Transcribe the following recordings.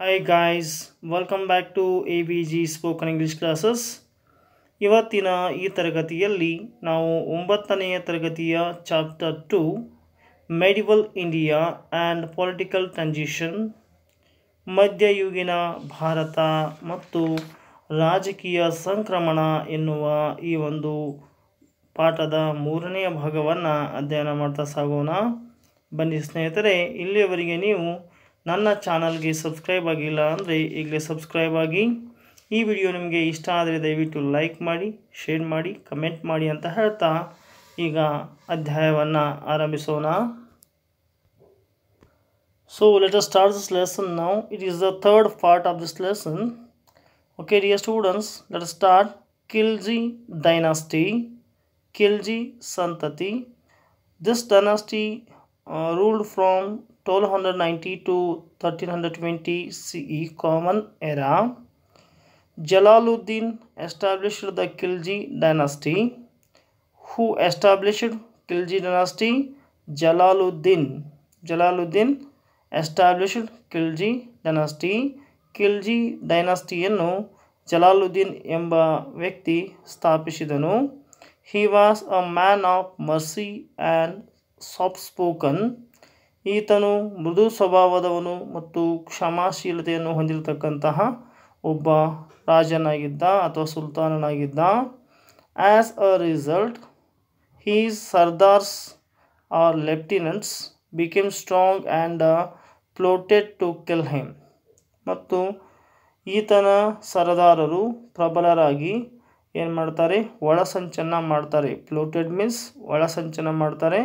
Hi guys welcome back to A B G spoken English classes ಇವತ್ತಿನ ಈ ತರಗತಿಯಲ್ಲಿ ನಾವು ಒಂಬತ್ತನೆಯ ತರಗತಿಯ chapter two medieval India and political transition ಮಧ್ಯಯುಗಿನ ಭಾರತ ಮತ್ತು ರಾಜಕೀಯ ಸಂಕ್ರಮಣ ಎನ್ನುವ ಈ ಒಂದು ಪಾಠದ ಮೂರನೆಯ ಭಾಗವನ್ನು ಅಧ್ಯಯನ ಮಾಡ್ತಾ ಸಾಗೋಣ ಬನ್ನಿ ಸ್ನೇಹಿತರೆ ಇಲ್ಲಿಯವರೆಗೆ ನೀವು नानल सब्सक्रईब आगे ये सब्सक्रईब आगे वीडियो निम्हे इष्ट दयु लाइक शेर कमेंटी अंत हेत अध्यय आरंभ so let start this one lesson it is the third part of this one okay dear students let start Khilji dynasty Khilji संतति this dynasty rule from 1290 to 1320 CE common era. Jalaluddin established the Khilji dynasty. Who established Khilji dynasty? Jalaluddin. Jalaluddin established Khilji dynasty. Khilji no. Jalaluddin yamba ವ್ಯಕ್ತಿ ಸ್ಥಾಪಿಸಿದನು He was a man of mercy and soft spoken. ಈತನು ಮೃದು ಸ್ವಭಾವದವನು ಮತ್ತು ಕ್ಷಮಾಶೀಲತೆಯನ್ನು ಹೊಂದಿರತಕ್ಕಂತಹ ಒಬ್ಬ ರಾಜನಾಗಿದ್ದ ಅಥವಾ ಸುಲ್ತಾನನಾಗಿದ್ದ as a result his sardars or lieutenants became strong and plotted to kill ಮತ್ತು ಈತನ ಸರದಾರರು ಪ್ರಬಲರಾಗಿ ಏನು ಮಾಡ್ತಾರೆ ಒಳಸಂಚನ ಮಾಡ್ತಾರೆ ಪ್ಲೋಟೆಡ್ ಮೀನ್ಸ್ ಒಳಸಂಚನ ಮಾಡ್ತಾರೆ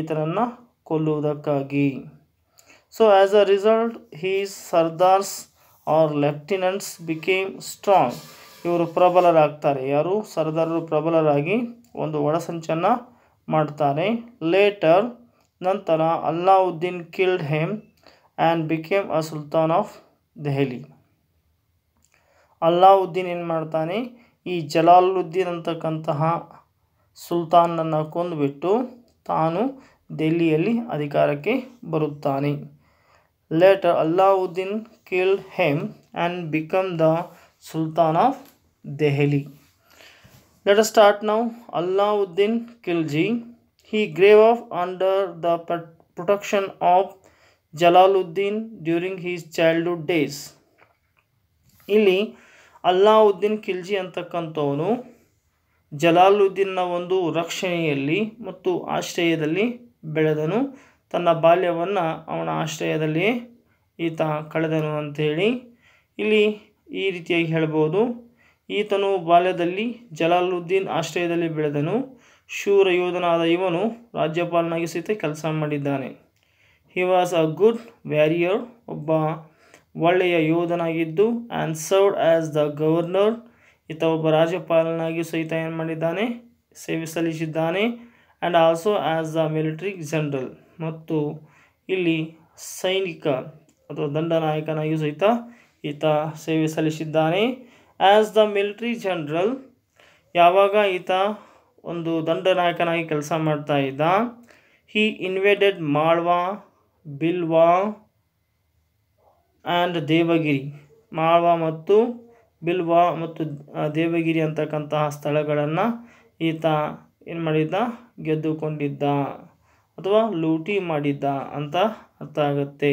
ಈತನನ್ನು ಕೊಲ್ಲುವುದಕ್ಕಾಗಿ so as a result his sardars or lieutenants became strong ಇವರು ಪ್ರಬಲರಾಗ್ತಾರೆ ಯಾರು ಸರ್ದಾರರು ಪ್ರಬಲರಾಗಿ ಒಂದು ಒಳಸಂಚನ್ನು ಮಾಡ್ತಾರೆ ಲೇಟರ್ ನಂತರ Alauddin killed him and became a sultan of Delhi Alauddin ಏನು ಮಾಡ್ತಾನೆ ಈ ಜಲಾಲುದ್ದೀನ್ ಅಂತಕ್ಕಂತಹ ಸುಲ್ತಾನನ್ನು ಕೊಂದುಬಿಟ್ಟು ತಾನು ದೆಹಲಿಯಲ್ಲಿ ಅಧಿಕಾರಕ್ಕೆ ಬರುತ್ತಾನೆ later Alauddin kill him and become the sultan of Delhi later start now Alauddin Khilji he grew up under the protection of Jalaluddin during his childhood days ಇಲ್ಲಿ ಅಲ್ಲಾವುದ್ದೀನ್ ಖಿಲ್ಜಿ ಅಂತಕ್ಕಂಥವನು ಜಲಾಲುದ್ದೀನ್ನ ಒಂದು ರಕ್ಷಣೆಯಲ್ಲಿ ಮತ್ತು ಆಶ್ರಯದಲ್ಲಿ ಬೆಳೆದನು ತನ್ನ ಬಾಲ್ಯವನ್ನು ಅವನ ಆಶ್ರಯದಲ್ಲಿ ಈತ ಕಳೆದನು ಅಂಥೇಳಿ ಇಲ್ಲಿ ಈ ರೀತಿಯಾಗಿ ಹೇಳ್ಬೋದು ಈತನು ಬಾಲ್ಯದಲ್ಲಿ ಜಲಾಲುದ್ದೀನ್ ಆಶ್ರಯದಲ್ಲಿ ಬೆಳೆದನು ಶೂರ ಯೋಧನಾದ ಇವನು ರಾಜ್ಯಪಾಲನಾಗಿ ಸಹಿತ ಕೆಲಸ ಮಾಡಿದ್ದಾನೆ ಹಿ ವಾಸ್ ಅ ಗುಡ್ ವ್ಯಾರಿಯರ್ ಒಬ್ಬ ಒಳ್ಳೆಯ ಯೋಧನಾಗಿದ್ದು and served as the governor ಈತ ಒಬ್ಬ ರಾಜ್ಯಪಾಲನಾಗಿ ಸಹಿತ ಏನು ಮಾಡಿದ್ದಾನೆ ಸೇವೆ ಸಲ್ಲಿಸಿದ್ದಾನೆ and also as a military general ಮತ್ತು ಇಲ್ಲಿ ಸೈನಿಕ ಅಥವಾ ದಂಡನಾಯಕನಾಗಿಯೂ ಸಹಿತ ಈತ ಸೇವೆ ಸಲ್ಲಿಸಿದ್ದಾನೆ ಆ್ಯಸ್ ದ ಮಿಲ್ಟ್ರಿ ಜನರಲ್ ಯಾವಾಗ ಈತ ಒಂದು ದಂಡನಾಯಕನಾಗಿ ಕೆಲಸ ಮಾಡ್ತಾ ಇದ್ದ he invaded Malwa Bilwa and Devagiri Malwa ಮತ್ತು ಬಿಲ್ವಾ ಮತ್ತು ದೇವಗಿರಿ ಅಂತಕ್ಕಂತಹ ಸ್ಥಳಗಳನ್ನು ಈತ ಏನು ಮಾಡಿದ್ದ ಗೆದ್ದುಕೊಂಡಿದ್ದ ಅಥವಾ ಲೂಟಿ ಮಾಡಿದ್ದ ಅಂತ ಅರ್ಥ ಆಗುತ್ತೆ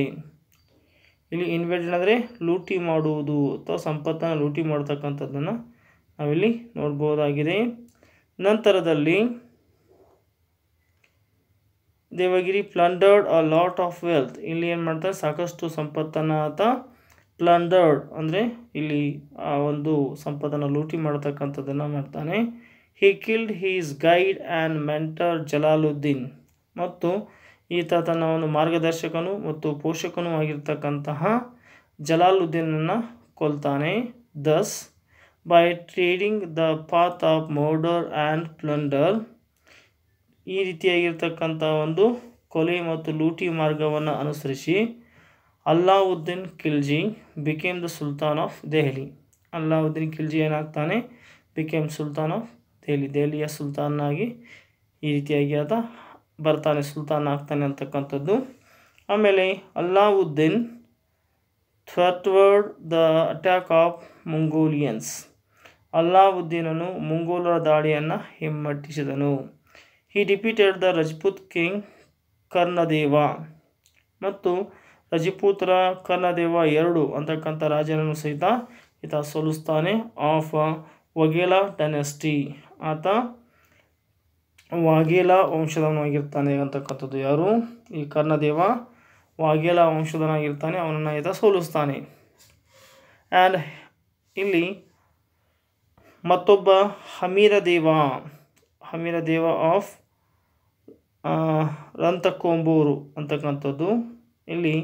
ಇಲ್ಲಿ ಇನ್ವೆಷನ್ ಅಂದರೆ ಲೂಟಿ ಮಾಡುವುದು ಅಥವಾ ಸಂಪತ್ತನ್ನು ಲೂಟಿ ಮಾಡ್ತಕ್ಕಂಥದ್ದನ್ನು ನಾವಿಲ್ಲಿ ನೋಡ್ಬೋದಾಗಿದೆ ನಂತರದಲ್ಲಿ Devagiri plundered a lot of wealth ಇಲ್ಲಿ ಏನು ಮಾಡ್ತಾರೆ ಸಾಕಷ್ಟು ಸಂಪತ್ತನ್ನು ಆತ ಪ್ಲಂಡರ್ಡ್ ಅಂದರೆ ಇಲ್ಲಿ ಆ ಒಂದು ಸಂಪತ್ತನ್ನು ಲೂಟಿ ಮಾಡ್ತಕ್ಕಂಥದ್ದನ್ನು ಮಾಡ್ತಾನೆ he killed his guide and mentor Jalaluddin ಮತ್ತು ಈತ ತನ್ನ ಒಂದು ಮಾರ್ಗದರ್ಶಕನು ಮತ್ತು ಪೋಷಕನೂ ಆಗಿರ್ತಕ್ಕಂತಹ ಜಲಾಲುದ್ದೀನನ್ನು ಕೊಲ್ತಾನೆ thus by treading the path of murder and plunder ಈ ರೀತಿಯಾಗಿರ್ತಕ್ಕಂಥ ಒಂದು ಕೊಲೆ ಮತ್ತು ಲೂಟಿ ಮಾರ್ಗವನ್ನು ಅನುಸರಿಸಿ Alauddin Khilji became the sultan of Delhi Alauddin Khilji ಏನಾಗ್ತಾನೆ ಬಿಕೇಮ್ ಸುಲ್ತಾನ್ ಆಫ್ ದೆಹಲಿ ದೆಹಲಿಯ ಸುಲ್ತಾನಾಗಿ ಈ ರೀತಿಯಾಗಿ ಆದ ಬರ್ತಾನೆ ಸುಲ್ತಾನ್ ಆಗ್ತಾನೆ ಅಂತಕ್ಕಂಥದ್ದು ಆಮೇಲೆ Alauddin thwarted the attack of Mongolians ಅಲ್ಲಾವುದ್ದೀನನು ಮುಂಗೋಲರ ದಾಳಿಯನ್ನು ಹಿಮ್ಮಟ್ಟಿಸಿದನು ಈ defeated the Rajput king Karnadeva ಮತ್ತು ರಜಪೂತ್ರ ಕರ್ಣದೇವ ಎರಡು ಅಂತಕ್ಕಂಥ ರಾಜನನ್ನು ಸಹಿತ ಈತ ಸೋಲಿಸ್ತಾನೆ ಆಫ್ ವಗೇಲಾ ಡೈನೆಸ್ಟಿ ಆತ ವಾಗೇಲ ವಂಶದವನಾಗಿರ್ತಾನೆ ಅಂತಕ್ಕಂಥದ್ದು ಯಾರು ಈ ಕರ್ಣದೇವ ವಾಗೇಲ ವಂಶದವನಾಗಿರ್ತಾನೆ ಅವನನ್ನು ಈತ ಸೋಲಿಸ್ತಾನೆ ಆ್ಯಂಡ್ ಇಲ್ಲಿ ಮತ್ತೊಬ್ಬ ಹಮೀರ ದೇವ ಹಮೀರ ದೇವ ಆಫ್ ರಂತಕೊಂಬೂರು ಅಂತಕ್ಕಂಥದ್ದು ಇಲ್ಲಿ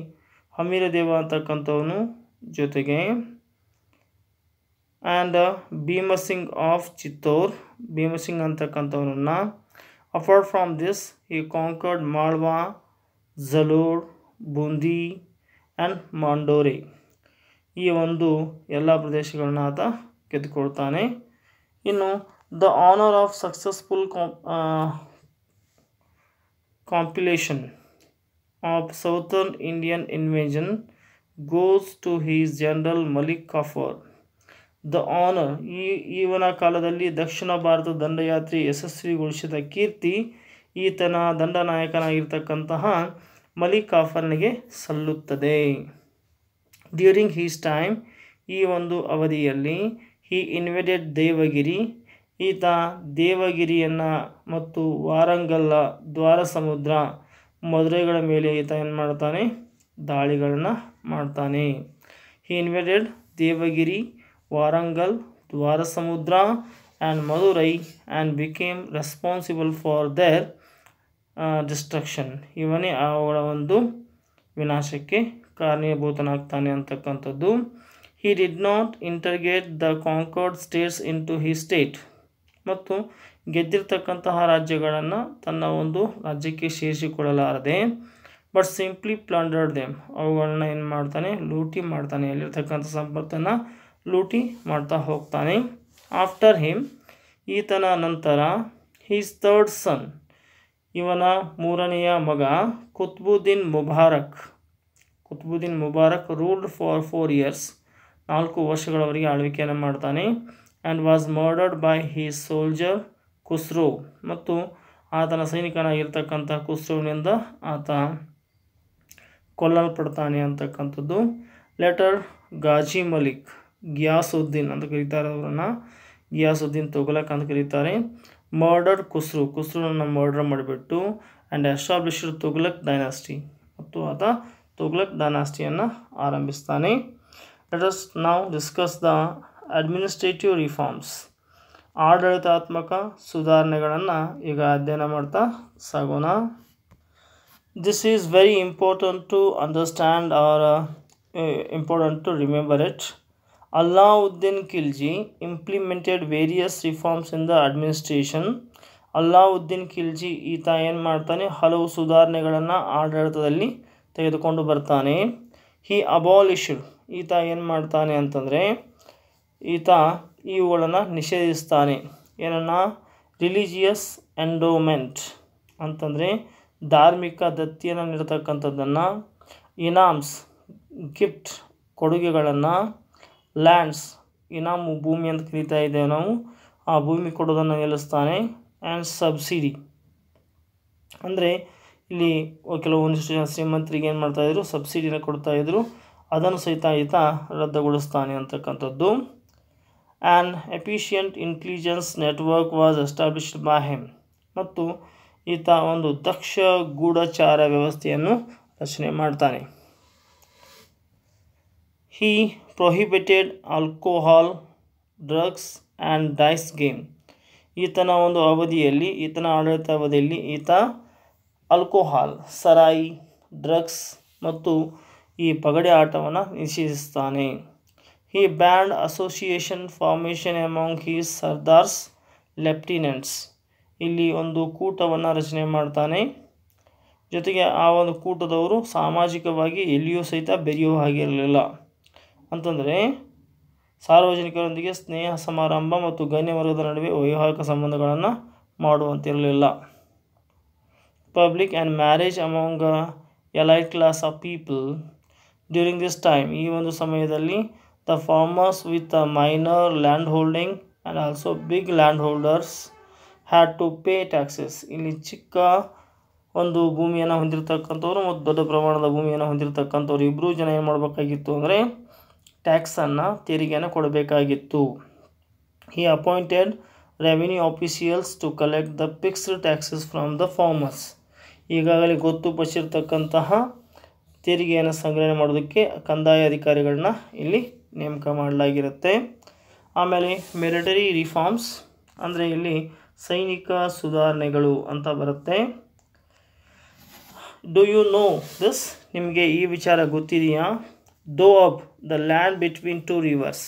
ಹಮೀರ ದೇವ ಅಂತಕ್ಕಂಥವನು ಜೊತೆಗೆ ಆ್ಯಂಡ್ ಭೀಮಸಿಂಗ್ ಆಫ್ ಚಿತ್ತೋರ್ ಭೀಮಸಿಂಗ್ ಅಂತಕ್ಕಂಥವ್ರನ್ನ ಅಪಾರ್ಟ್ ಫ್ರಮ್ ದಿಸ್ ಈ ಕಾಂಕರ್ಡ್ ಮಾಳ್ವಾ ಜಲೂರ್ ಬೂಂದಿ ಆ್ಯಂಡ್ ಮಾಂಡೋರಿ ಈ ಒಂದು ಎಲ್ಲ ಪ್ರದೇಶಗಳನ್ನ ಆತ ಗೆದ್ದುಕೊಳ್ತಾನೆ ಇನ್ನು the honour of successful compilation of southern Indian invasion goes to his general Malik Kafur the honour ಈ ಈವನ ಕಾಲದಲ್ಲಿ ದಕ್ಷಿಣ ಭಾರತ ದಂಡಯಾತ್ರೆ ಯಶಸ್ವಿಗೊಳಿಸಿದ ಕೀರ್ತಿ ಈತನ ದಂಡನಾಯಕನಾಗಿರ್ತಕ್ಕಂತಹ ಮಲಿಕಾಫರ್ನಿಗೆ ಸಲ್ಲುತ್ತದೆ ಡ್ಯೂರಿಂಗ್ ಹೀಸ್ ಟೈಮ್ ಈ ಒಂದು ಅವಧಿಯಲ್ಲಿ ಈ ಇನ್ವೆಡೆಡ್ ದೇವಗಿರಿ ಈತ ದೇವಗಿರಿಯನ್ನು ಮತ್ತು ವಾರಂಗಲ್ಲ ದ್ವಾರ ಸಮುದ್ರ ಮದುರೆಗಳ ಮೇಲೆ ಈತ ಏನು ಮಾಡ್ತಾನೆ ದಾಳಿಗಳನ್ನು ಮಾಡ್ತಾನೆ ಈ invaded Devagiri Warangal, Dwarasamudra and Madurai and became responsible for their destruction uh, ಇವನೇ ಅವುಗಳ ಒಂದು ವಿನಾಶಕ್ಕೆ ಕಾರಣೀಭೂತನಾಗ್ತಾನೆ ಅಂತಕ್ಕಂಥದ್ದು he did not integrate the conquered states into his state ಮತ್ತು ಗೆದ್ದಿರ್ತಕ್ಕಂತಹ ರಾಜ್ಯಗಳನ್ನು ತನ್ನ ಒಂದು ರಾಜ್ಯಕ್ಕೆ ಸೇರಿಸಿಕೊಳ್ಳಲಾರದೆ ಬಟ್ ಸಿಂಪ್ಲಿ ಪ್ಲಾಂಡರ್ಡ್ ದೇಮ್ ಅವುಗಳನ್ನ ಏನು ಮಾಡ್ತಾನೆ ಲೂಟಿ ಮಾಡ್ತಾನೆ ಅಲ್ಲಿರ್ತಕ್ಕಂಥ ಸಂಪತ್ತನ್ನು ಲೂಟಿ ಮಾಡ್ತಾ ಹೋಗ್ತಾನೆ ಆಫ್ಟರ್ ಹಿಮ್ ಈತನ ನಂತರ ಹೀಸ್ ತರ್ಡ್ ಸನ್ ಇವನ ಮೂರನೆಯ ಮಗ Qutbuddin Mubarak Qutbuddin Mubarak ruled for four years ನಾಲ್ಕು ವರ್ಷಗಳವರೆಗೆ ಆಳ್ವಿಕೆಯನ್ನು ಮಾಡ್ತಾನೆ and was murdered by his soldier Khusro ಮತ್ತು ಆತನ ಸೈನಿಕನಾಗಿರ್ತಕ್ಕಂಥ ಕುಸ್ರೋನಿಂದ ಆತ ಕೊಲ್ಲಲ್ಪಡ್ತಾನೆ ಅಂತಕ್ಕಂಥದ್ದು ಲೆಟರ್ ಗಾಜಿ ಮಲಿಕ್ ಗ್ಯಾಸುದ್ದೀನ್ ಅಂತ ಕರೀತಾರೆ ಅವರನ್ನು ಗಿಯಾಸುದ್ದೀನ್ ತೊಗಲಕ್ ಅಂತ ಕರೀತಾರೆ ಮರ್ಡರ್ ಕುಸ್ರು ಕುಸ್ರನ್ನು ಮರ್ಡರ್ ಮಾಡಿಬಿಟ್ಟು ಆ್ಯಂಡ್ ಎಸ್ಟಾಬ್ಲಿಷ್ಡ್ ತೊಗಲಕ್ ಡೈನಾಸ್ಟಿ ಮತ್ತು ಆತ ತೊಗಲಕ್ ಡೈನಾಸ್ಟಿಯನ್ನು ಆರಂಭಿಸ್ತಾನೆ ಲೆಟಸ್ ನಾವು ಡಿಸ್ಕಸ್ ದ ಅಡ್ಮಿನಿಸ್ಟ್ರೇಟಿವ್ ರಿಫಾರ್ಮ್ಸ್ ಆಡಳಿತಾತ್ಮಕ ಸುಧಾರಣೆಗಳನ್ನು ಈಗ ಅಧ್ಯಯನ ಮಾಡ್ತಾ ಸಾಗೋಣ this is very important to understand our important to remember it Alauddin Khilji implemented various reforms in the administration Alauddin Khilji ಈತ ಏನು ಮಾಡ್ತಾನೆ ಹಲವು ಸುಧಾರಣೆಗಳನ್ನು ಆಡಳಿತದಲ್ಲಿ ತೆಗೆದುಕೊಂಡು ಬರ್ತಾನೆ ಹಿ ಅಬಾಲಿಶ್ಡ್ ಈತ ಏನು ಮಾಡ್ತಾನೆ ಅಂತಂದರೆ ಈತ ಇವುಗಳನ್ನು ನಿಷೇಧಿಸ್ತಾನೆ ಏನನ್ನ ರಿಲಿಜಿಯಸ್ ಎಂಡೋಮೆಂಟ್ ಅಂತಂದರೆ ಧಾರ್ಮಿಕ ದತ್ತಿಯನ್ನು ನೀಡ್ತಕ್ಕಂಥದ್ದನ್ನು ಇನಾಮ್ಸ್ ಗಿಫ್ಟ್ ಕೊಡುಗೆಗಳನ್ನು ಲ್ಯಾಂಡ್ಸ್ ಇನಾಮು ಭೂಮಿ ಅಂತ ಕರಿತಾ ಇದ್ದೇವೆ ನಾವು ಆ ಭೂಮಿ ಕೊಡೋದನ್ನು ನಿಲ್ಲಿಸ್ತಾನೆ ಆ್ಯಂಡ್ ಸಬ್ಸಿಡಿ ಅಂದರೆ ಇಲ್ಲಿ ಕೆಲವೊಂದಿಷ್ಟು ಜನ ಶ್ರೀಮಂತರಿಗೆ ಏನು ಮಾಡ್ತಾಯಿದ್ರು ಸಬ್ಸಿಡಿನ ಕೊಡ್ತಾ ಕೊಡ್ತಾಯಿದ್ರು ಅದನ್ನು ಸಹಿತ ಈತ ರದ್ದುಗೊಳಿಸ್ತಾನೆ ಅಂತಕ್ಕಂಥದ್ದು and efficient intelligence network was established by him ಮತ್ತು ಈತ ಒಂದು ದಕ್ಷ ಗೂಢಚಾರ ವ್ಯವಸ್ಥೆಯನ್ನು ರಚನೆ ಮಾಡ್ತಾನೆ He prohibited alcohol drugs and dice game ಈತನ ಒಂದು ಅವಧಿಯಲ್ಲಿ ಈತನ ಆಡಳಿತಾವಧಿಯಲ್ಲಿ ಈತ ಆಲ್ಕೋಹಾಲ್ ಸರಾಯಿ ಡ್ರಗ್ಸ್ ಮತ್ತು ಈ ಪಗಡೆ ಆಟವನ್ನು ನಿಷೇಧಿಸ್ತಾನೆ ಈ banned association formation among his sardars lieutenants ಇಲ್ಲಿ ಒಂದು ಕೂಟವನ್ನು ರಚನೆ ಮಾಡ್ತಾನೆ ಜೊತೆಗೆ ಆ ಒಂದು ಕೂಟದವರು ಸಾಮಾಜಿಕವಾಗಿ ಎಲ್ಲಿಯೂ ಸಹಿತ ಬೆರೆಯುವ ಹಾಗಿರಲಿಲ್ಲ ಅಂತಂದರೆ ಸಾರ್ವಜನಿಕರೊಂದಿಗೆ ಸ್ನೇಹ ಸಮಾರಂಭ ಮತ್ತು ಗಣ್ಯ ವರ್ಗದ ನಡುವೆ ವೈವಾಹಿಕ ಸಂಬಂಧಗಳನ್ನು ಮಾಡುವಂತಿರಲಿಲ್ಲ public and marriage among elite class of people during this time ಈ ಒಂದು ಸಮಯದಲ್ಲಿ the farmers with a minor land holding and also big land holders had to pay taxes ಇಲ್ಲಿ ಚಿಕ್ಕ ಒಂದು ಭೂಮಿಯನ್ನು ಹೊಂದಿರತಕ್ಕಂಥವ್ರು ಮತ್ತು ದೊಡ್ಡ ಪ್ರಮಾಣದ ಭೂಮಿಯನ್ನು ಹೊಂದಿರತಕ್ಕಂಥವ್ರು ಇಬ್ಬರೂ ಜನ ಏನು ಮಾಡಬೇಕಾಗಿತ್ತು ಅಂದರೆ ಟ್ಯಾಕ್ಸನ್ನು ತೆರಿಗೆಯನ್ನು ಕೊಡಬೇಕಾಗಿತ್ತು ಈ appointed revenue officials to collect the fixed taxes from the farmers ಈಗಾಗಲೇ ಗೊತ್ತು ಗೊತ್ತುಪಡಿಸಿರ್ತಕ್ಕಂತಹ ತೆರಿಗೆಯನ್ನು ಸಂಗ್ರಹಣೆ ಮಾಡೋದಕ್ಕೆ ಕಂದಾಯ ಅಧಿಕಾರಿಗಳನ್ನ ಇಲ್ಲಿ ನೇಮಕ ಮಾಡಲಾಗಿರುತ್ತೆ ಆಮೇಲೆ ಮಿಲಿಟರಿ ರಿಫಾರ್ಮ್ಸ್ ಅಂದರೆ ಇಲ್ಲಿ ಸೈನಿಕ ಸುಧಾರಣೆಗಳು ಅಂತ ಬರುತ್ತೆ ಡು ಯು ನೋ ದಿಸ್ ನಿಮಗೆ ಈ ವಿಚಾರ ಗೊತ್ತಿದೆಯಾ Doab the land between two rivers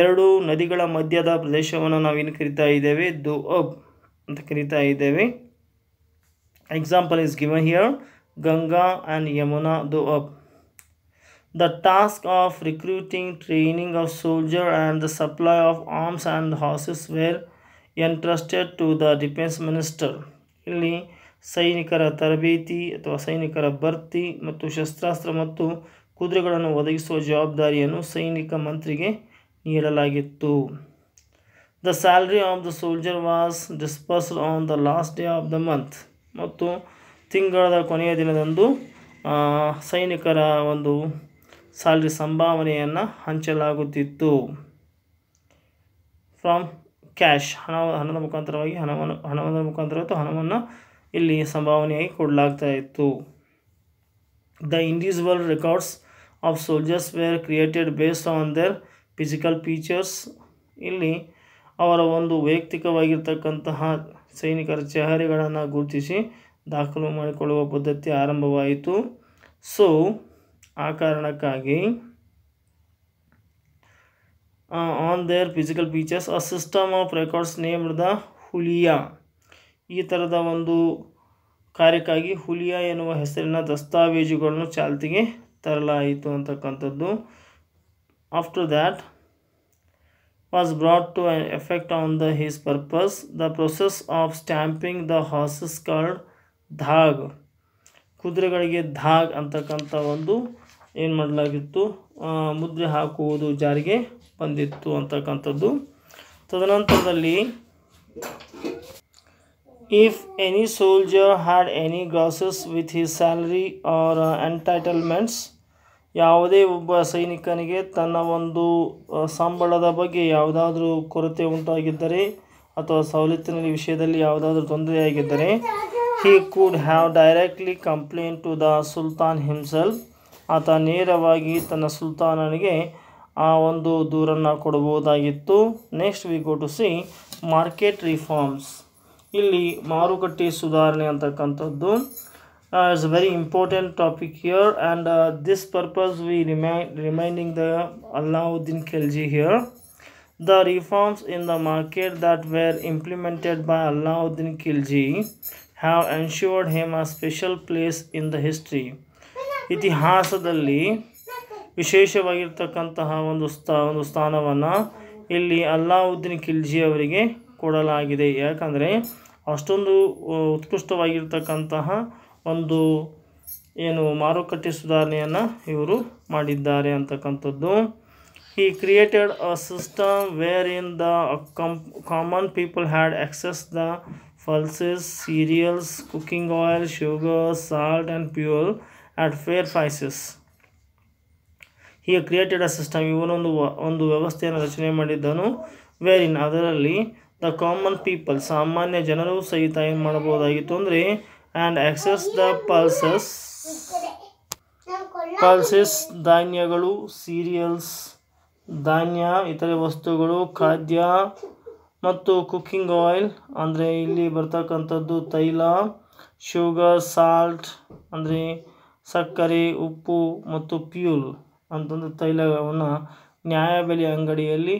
ಎರಡು ನದಿಗಳ ಮಧ್ಯದ ಪ್ರದೇಶವನ್ನು ನಾವೇನು ಕರಿತಾ ಇದ್ದೇವೆ ದು ಅಬ್ ಅಂತ ಕರಿತಾ ಇದ್ದೇವೆ example is given here Ganga and Yamuna Doab the task of recruiting training of soldier and the supply of arms and horses were entrusted to the defence minister ಇಲ್ಲಿ ಸೈನಿಕರ ತರಬೇತಿ ಅಥವಾ ಸೈನಿಕರ ಭರ್ತಿ ಮತ್ತು ಶಸ್ತ್ರಾಸ್ತ್ರ ಮತ್ತು ಕುದುರೆಗಳನ್ನು ಒದಗಿಸುವ ಜವಾಬ್ದಾರಿಯನ್ನು ಸೈನಿಕ ಮಂತ್ರಿಗೆ ನೀಡಲಾಗಿತ್ತು the salary of the soldier was dispersed on the last day of the month ಮತ್ತು ತಿಂಗಳದ ಕೊನೆಯ ದಿನದಂದು ಸೈನಿಕರ ಒಂದು ಸ್ಯಾಲ್ರಿ ಸಂಭಾವನೆಯನ್ನು ಹಂಚಲಾಗುತ್ತಿತ್ತು ಫ್ರಮ್ ಕ್ಯಾಶ್ ಹಣ ಹಣದ ಮುಖಾಂತರವಾಗಿ ಹಣವನ್ನು ಹಣದ ಮುಖಾಂತರ ಅಥವಾ ಹಣವನ್ನು ಇಲ್ಲಿ ಸಂಭಾವನೆಯಾಗಿ ಕೊಡಲಾಗ್ತಾ ಇತ್ತು the individual records of soldiers were created based on their physical features ಇಲ್ಲಿ ಅವರ ಒಂದು ವೈಯಕ್ತಿಕವಾಗಿರ್ತಕ್ಕಂತಹ ಸೈನಿಕರ ಚಹರೆಗಳನ್ನು ಗುರುತಿಸಿ ದಾಖಲು ಮಾಡಿಕೊಳ್ಳುವ ಪದ್ಧತಿ ಆರಂಭವಾಯಿತು ಸೊ ಆ ಕಾರಣಕ್ಕಾಗಿ on their physical features a system of records named the huliya ಈ ಥರದ ಒಂದು ಕಾರ್ಯಕ್ಕಾಗಿ ಹುಲಿಯಾ ಎನ್ನುವ ಹೆಸರಿನ ದಸ್ತಾವೇಜುಗಳನ್ನು ಚಾಲ್ತಿಗೆ ತರಲಾಯಿತು ಅಂತಕ್ಕಂಥದ್ದು after that was brought to effect on the his purpose the process of stamping the horses called dagh ಕುದುರೆಗಳಿಗೆ ಧಾಗ್ ಅಂತಕ್ಕಂಥ ಒಂದು ಏನು ಮಾಡಲಾಗಿತ್ತು ಮುದ್ರೆ ಹಾಕುವುದು ಜಾರಿಗೆ ಬಂದಿತ್ತು ಅಂತಕ್ಕಂಥದ್ದು ತದನಂತರದಲ್ಲಿ If any soldier had any grosses with his salary or uh, entitlements, ಯಾವುದೇ ಒಬ್ಬ ಸೈನಿಕನಿಗೆ ತನ್ನ ಒಂದು ಸಂಬಳದ ಬಗ್ಗೆ ಯಾವುದಾದ್ರೂ ಕೊರತೆ ಉಂಟಾಗಿದ್ದರೆ ಅಥವಾ ಸವಲತ್ತಿನ ವಿಷಯದಲ್ಲಿ ಯಾವುದಾದ್ರೂ ತೊಂದರೆಯಾಗಿದ್ದರೆ he could have directly complaint to the sultan himself ಆತ ನೇರವಾಗಿ ತನ್ನ ಸುಲ್ತಾನನಿಗೆ ಆ ಒಂದು ದೂರನ್ನು ಕೊಡಬಹುದಾಗಿತ್ತು next we go to see market reforms ಇಲ್ಲಿ ಮಾರುಕಟ್ಟೆ ಸುಧಾರಣೆ ಅಂತಕ್ಕಂಥದ್ದು is very important topic here and this purpose we ರಿಮೈ reminding the Alauddin Khilji here the reforms in the market that were implemented by Alauddin Khilji have ensured him a special place in the history ಇತಿಹಾಸದಲ್ಲಿ ವಿಶೇಷವಾಗಿರ್ತಕ್ಕಂತಹ ಒಂದು ಸ್ಥಾ ಒಂದು ಸ್ಥಾನವನ್ನು ಇಲ್ಲಿ ಅಲ್ಲಾವುದ್ದೀನ್ ಖಿಲ್ಜಿ ಅವರಿಗೆ ಕೊಡಲಾಗಿದೆ ಯಾಕಂದರೆ ಅಷ್ಟೊಂದು ಉತ್ಕೃಷ್ಟವಾಗಿರ್ತಕ್ಕಂತಹ ಒಂದು ಏನು ಮಾರುಕಟ್ಟೆ ಸುಧಾರಣೆಯನ್ನು ಇವರು ಮಾಡಿದ್ದಾರೆ ಅಂತಕ್ಕಂಥದ್ದು he created a system where in the ಕಂ common people had access the pulses cereals cooking oil sugar salt and pure at fair prices he created a system ಇವನೊಂದು ಒಂದು ವ್ಯವಸ್ಥೆಯನ್ನು ರಚನೆ ಮಾಡಿದ್ದನು ವೇರ್ ಇನ್ ಅದರಲ್ಲಿ ದ ಕಾಮನ್ ಪೀಪಲ್ ಸಾಮಾನ್ಯ ಜನರು ಸಹಿತ ಏನು ಮಾಡಬಹುದಾಗಿತ್ತು ಅಂದರೆ and access the pulses pulses ಧಾನ್ಯಗಳು ಸೀರಿಯಲ್ಸ್ ಧಾನ್ಯ ಇತರೆ ವಸ್ತುಗಳು ಖಾದ್ಯ ಮತ್ತು ಕುಕ್ಕಿಂಗ್ ಆಯಿಲ್ ಅಂದರೆ ಇಲ್ಲಿ ಬರ್ತಕ್ಕಂಥದ್ದು ತೈಲ ಶುಗರ್ ಸಾಲ್ಟ್ ಅಂದರೆ ಸಕ್ಕರೆ ಉಪ್ಪು ಮತ್ತು ಪ್ಯೂಲ್ ಅಂತಂದು ತೈಲವನ್ನು ನ್ಯಾಯಬೆಲೆ ಅಂಗಡಿಯಲ್ಲಿ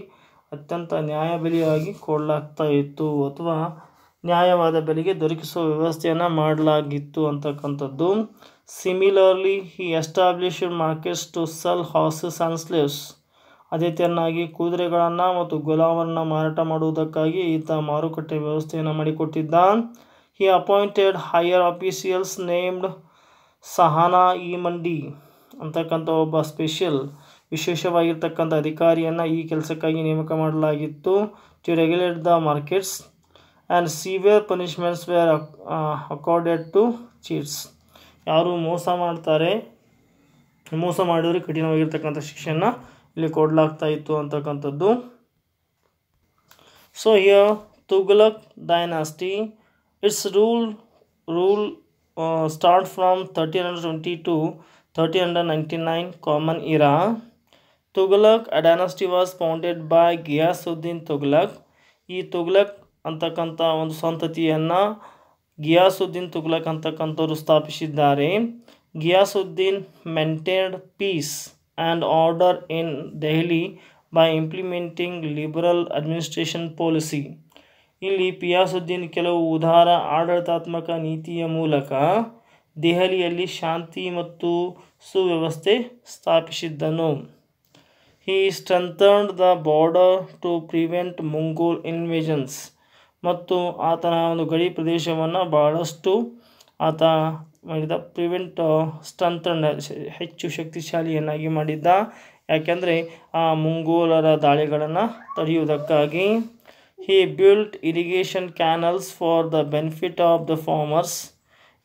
ಅತ್ಯಂತ ನ್ಯಾಯಬೆಲೆಯಾಗಿ ಕೊಡಲಾಗ್ತಾ ಇತ್ತು ಅಥವಾ ನ್ಯಾಯವಾದ ಬೆಲೆಗೆ ದೊರಕಿಸುವ ವ್ಯವಸ್ಥೆಯನ್ನು ಮಾಡಲಾಗಿತ್ತು ಅಂತಕ್ಕಂಥದ್ದು similarly he established markets to sell horses and slaves ಅದೇ ತೆರನಾಗಿ ಕುದುರೆಗಳನ್ನು ಮತ್ತು ಗುಲಾಮರನ್ನು ಮಾರಾಟ ಮಾಡುವುದಕ್ಕಾಗಿ ಈತ ಮಾರುಕಟ್ಟೆ ವ್ಯವಸ್ಥೆಯನ್ನು ಮಾಡಿಕೊಟ್ಟಿದ್ದ he appointed higher officials named Shahna i Mandi ಅಂತಕ್ಕಂಥ ಒಬ್ಬ ಸ್ಪೆಷಲ್ ವಿಶೇಷವಾಗಿರ್ತಕ್ಕಂಥ ಅಧಿಕಾರಿಯನ್ನು ಈ ಕೆಲಸಕ್ಕಾಗಿ ನೇಮಕ ಮಾಡಲಾಗಿತ್ತು to regulate the markets and severe punishments were accorded to cheats ಯಾರು ಮೋಸ ಮಾಡ್ತಾರೆ ಮೋಸ ಮಾಡಿದರೆ ಕಠಿಣವಾಗಿರ್ತಕ್ಕಂಥ ಶಿಕ್ಷೆಯನ್ನು ಇಲ್ಲಿ ಕೊಡಲಾಗ್ತಾ ಇತ್ತು ಅಂತಕ್ಕಂಥದ್ದು so here Tughlaq dynasty its rule rule start from thirteen hundred twenty to thirteen hundred ninety nine common era Tughlaq dynasty was founded by Ghiyasuddin Tughlaq ಈ ತುಘಲಕ್ ಅಂತಕ್ಕಂಥ ಒಂದು ಸಂತತಿಯನ್ನು ಗಿಯಾಸುದ್ದೀನ್ ತುಗ್ಲಕ್ ಅಂತಕ್ಕಂಥವ್ರು ಸ್ಥಾಪಿಸಿದ್ದಾರೆ Ghiyasuddin maintained peace and order in Delhi by implementing liberal administration policy ಇಲ್ಲಿ ಪಿಯಾಸುದ್ದೀನ್ ಕೆಲವು ಉದಾರ ಆಡಳಿತಾತ್ಮಕ ನೀತಿಯ ಮೂಲಕ ದೆಹಲಿಯಲ್ಲಿ ಶಾಂತಿ ಮತ್ತು ಸುವ್ಯವಸ್ಥೆ ಸ್ಥಾಪಿಸಿದ್ದನು He strengthened the border to prevent Mongol invasions ಮತ್ತು ಆತನ ಒಂದು ಗಡಿ ಪ್ರದೇಶವನ್ನು ಭಾಳಷ್ಟು ಆತ ಮಾಡಿದ ಪ್ರಿವೆಂಟ್ ಸ್ಟ್ರಂತ್ ಹೆಚ್ಚು ಶಕ್ತಿಶಾಲಿಯನ್ನಾಗಿ ಮಾಡಿದ್ದ ಯಾಕೆಂದರೆ ಆ ಮುಂಗೋಲರ ದಾಳಿಗಳನ್ನು ತಡೆಯುವುದಕ್ಕಾಗಿ he built irrigation canals for the benefit of the farmers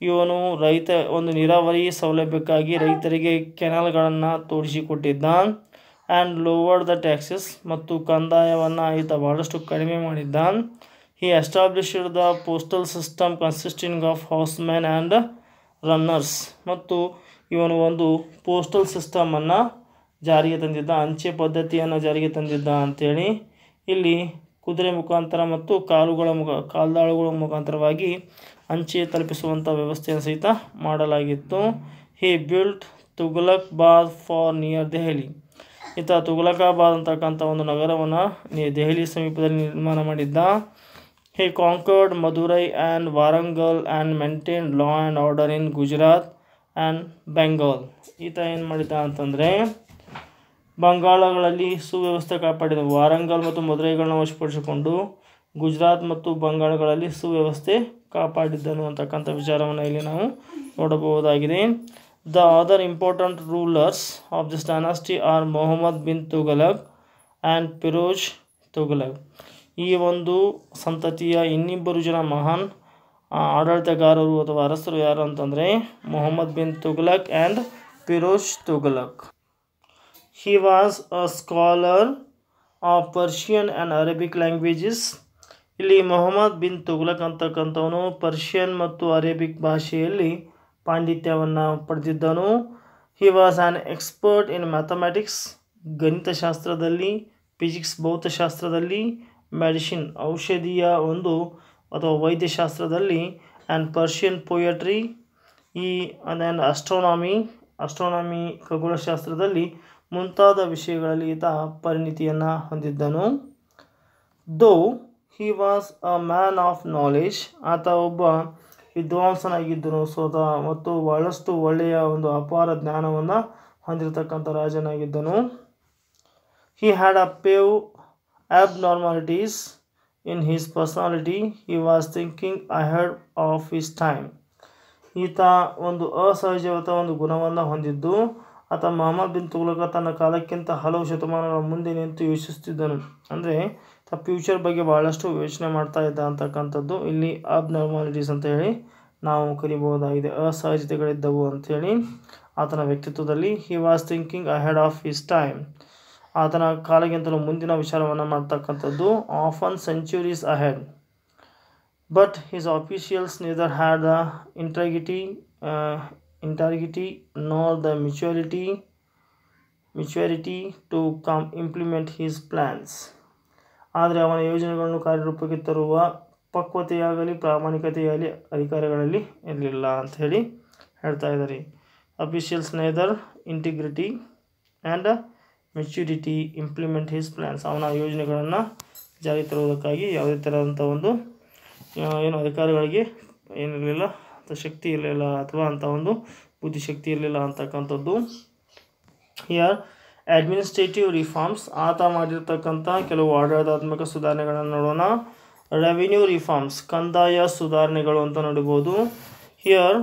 ಇವನು ರೈತ ಒಂದು ನೀರಾವರಿ ಸೌಲಭ್ಯಕ್ಕಾಗಿ ರೈತರಿಗೆ ಕೆನಲ್ಗಳನ್ನು ತೋರಿಸಿಕೊಟ್ಟಿದ್ದ ಆ್ಯಂಡ್ ಲೋವರ್ ದ ಟ್ಯಾಕ್ಸಸ್ ಮತ್ತು ಕಂದಾಯವನ್ನು ಈತ ಬಹಳಷ್ಟು ಕಡಿಮೆ ಮಾಡಿದ್ದ he established the postal system consisting of horse man and runners ಮತ್ತು ಇವನು ಒಂದು ಪೋಸ್ಟಲ್ ಸಿಸ್ಟಮನ್ನು ಜಾರಿಗೆ ತಂದಿದ್ದ ಅಂಚೆ ಪದ್ಧತಿಯನ್ನು ಜಾರಿಗೆ ತಂದಿದ್ದ ಅಂಥೇಳಿ ಇಲ್ಲಿ ಕುದುರೆ ಮುಖಾಂತರ ಮತ್ತು ಕಾಲುಗಳ ಮುಖ ಕಾಲ್ದಾಳುಗಳ ಮುಖಾಂತರವಾಗಿ ಅಂಚೆ ತಲುಪಿಸುವಂಥ ವ್ಯವಸ್ಥೆಯನ್ನು ಸಹಿತ ಮಾಡಲಾಗಿತ್ತು ಹಿ ಬಿಲ್ಟ್ ತುಗಲಕ್ ಬಾದ್ ಫಾರ್ ನಿಯರ್ ದೆಹಲಿ ಈತ ತುಘಲಕಾಬಾದ್ ಅಂತಕ್ಕಂಥ ಒಂದು ನಗರವನ್ನು ದೆಹಲಿ ಸಮೀಪದಲ್ಲಿ ನಿರ್ಮಾಣ ಮಾಡಿದ್ದ he conquered Madurai and Warangal and maintain law and order in Gujarat and Bengal ಈತ ಏನು ಮಾಡಿದ್ದ ಅಂತಂದರೆ ಬಂಗಾಳಗಳಲ್ಲಿ ಸುವ್ಯವಸ್ಥೆ ಕಾಪಾಡಿದ ವಾರಂಗಲ್ ಮತ್ತು ಮಧುರೈಗಳನ್ನ ವಶಪಡಿಸಿಕೊಂಡು ಗುಜರಾತ್ ಮತ್ತು ಬಂಗಾಳಗಳಲ್ಲಿ ಸುವ್ಯವಸ್ಥೆ ಕಾಪಾಡಿದ್ದನು ಅಂತಕ್ಕಂಥ ವಿಚಾರವನ್ನು ಇಲ್ಲಿ ನಾವು ನೋಡಬಹುದಾಗಿದೆ The other important rulers of this dynasty are Mohammad bin Tughlaq and Firoz Tughlaq ಈ ಒಂದು ಸಂತತಿಯ ಇನ್ನಿಬ್ಬರು ಜನ ಮಹಾನ್ ಆಡಳಿತಗಾರರು ಅಥವಾ ಅರಸರು ಯಾರು ಅಂತಂದರೆ Mohammad bin Tughlaq and Firoz Tughlaq he was a scholar of Persian and Arabic languages ಇಲ್ಲಿ ಮೊಹಮ್ಮದ್ ಬಿನ್ ತುಘಲಕ್ ಅಂತಕ್ಕಂಥವನು ಪರ್ಷಿಯನ್ ಮತ್ತು ಅರೇಬಿಕ್ ಭಾಷೆಯಲ್ಲಿ ಪಾಂಡಿತ್ಯವನ್ನು ಪಡೆದಿದ್ದನು he was an expert in mathematics ಗಣಿತಶಾಸ್ತ್ರದಲ್ಲಿ ಫಿಸಿಕ್ಸ್ ಭೌತಶಾಸ್ತ್ರದಲ್ಲಿ ಮೆಡಿಸಿನ್ ಔಷಧೀಯ ಒಂದು ಅಥವಾ ವೈದ್ಯಶಾಸ್ತ್ರದಲ್ಲಿ ಆ್ಯಂಡ್ ಪರ್ಷಿಯನ್ ಪೊಯೆಟ್ರಿ ಈ ಆ್ಯಂಡ್ ಅಸ್ಟ್ರೋನಾಮಿ ಅಸ್ಟ್ರೋನಾಮಿ ಖಗೋಳಶಾಸ್ತ್ರದಲ್ಲಿ ಮುಂತಾದ ವಿಷಯಗಳಲ್ಲಿ ಈತ ಪರಿಣಿತಿಯನ್ನು ಹೊಂದಿದ್ದನು though he was a man of knowledge ಆತ ಒಬ್ಬ ವಿದ್ವಾಂಸನಾಗಿದ್ದನು ಸೋತ ಮತ್ತು ಬಹಳಷ್ಟು ಒಳ್ಳೆಯ ಒಂದು ಅಪಾರ ಜ್ಞಾನವನ್ನು ಹೊಂದಿರತಕ್ಕಂಥ ರಾಜನಾಗಿದ್ದನು he had a few abnormalities in his personality he was thinking ahead of his time ಈತ ಒಂದು ಅಸಹಜವಾದ ಒಂದು ಗುಣವನ್ನು ಹೊಂದಿದ್ದು ಆತ ಮೊಹಮ್ಮದ್ ಬಿನ್ ತುಗ್ಲಕ ತನ್ನ ಕಾಲಕ್ಕಿಂತ ಹಲವು ಶತಮಾನಗಳ ಮುಂದೆ ನಿಂತು ಯೋಚಿಸುತ್ತಿದ್ದನು ಅಂದರೆ ಫ್ಯೂಚರ್ ಬಗ್ಗೆ ಭಾಳಷ್ಟು ಯೋಚನೆ ಮಾಡ್ತಾ ಇದ್ದ ಅಂತಕ್ಕಂಥದ್ದು ಇಲ್ಲಿ ಅಬ್ನಾರ್ಮಾಲಿಟೀಸ್ ಅಂತ ಹೇಳಿ ನಾವು ಕರಿಬಹುದಾಗಿದೆ ಅಸಹಜತೆಗಳಿದ್ದವು ಅಂಥೇಳಿ ಆತನ ವ್ಯಕ್ತಿತ್ವದಲ್ಲಿ he was thinking ahead of his time ಆತನ ಕಾಲಗಿಂತಲೂ ಮುಂದಿನ ವಿಚಾರವನ್ನು ಮಾಡ್ತಕ್ಕಂಥದ್ದು often centuries ahead but his officials neither had the integrity integrity nor the mutuality maturity to come implement his plans ಆದರೆ ಅವನ ಯೋಜನೆಗಳನ್ನು ಕಾರ್ಯರೂಪಕ್ಕೆ ತರುವ ಪಕ್ವತೆಯಾಗಲಿ ಪ್ರಾಮಾಣಿಕತೆಯಾಗಲಿ ಅಧಿಕಾರಿಗಳಲ್ಲಿ ಇರಲಿಲ್ಲ ಅಂಥೇಳಿ ಹೇಳ್ತಾ ಇದ್ದಾರೆ officials neither integrity and maturity implement his plans ಅವನ ಯೋಜನೆಗಳನ್ನು ಜಾರಿ ತರುವುದಕ್ಕಾಗಿ ಯಾವುದೇ ಥರದಂಥ ಒಂದು ಏನು ಅಧಿಕಾರಿಗಳಿಗೆ ಏನಿರಲಿಲ್ಲ ಅಂಥ ಶಕ್ತಿ ಇರಲಿಲ್ಲ ಅಥವಾ ಅಂಥ ಒಂದು ಬುದ್ಧಿಶಕ್ತಿ ಇರಲಿಲ್ಲ ಅಂತಕ್ಕಂಥದ್ದು ಯಾರು ಅಡ್ಮಿನಿಸ್ಟ್ರೇಟಿವ್ ರಿಫಾರ್ಮ್ಸ್ ಆತ ಮಾಡಿರ್ತಕ್ಕಂಥ ಕೆಲವು ಆಡಳಿತಾತ್ಮಕ ಸುಧಾರಣೆಗಳನ್ನು ನೋಡೋಣ ರೆವಿನ್ಯೂ ರಿಫಾರ್ಮ್ಸ್ ಕಂದಾಯ ಸುಧಾರಣೆಗಳು ಅಂತ ನೋಡ್ಬೋದು here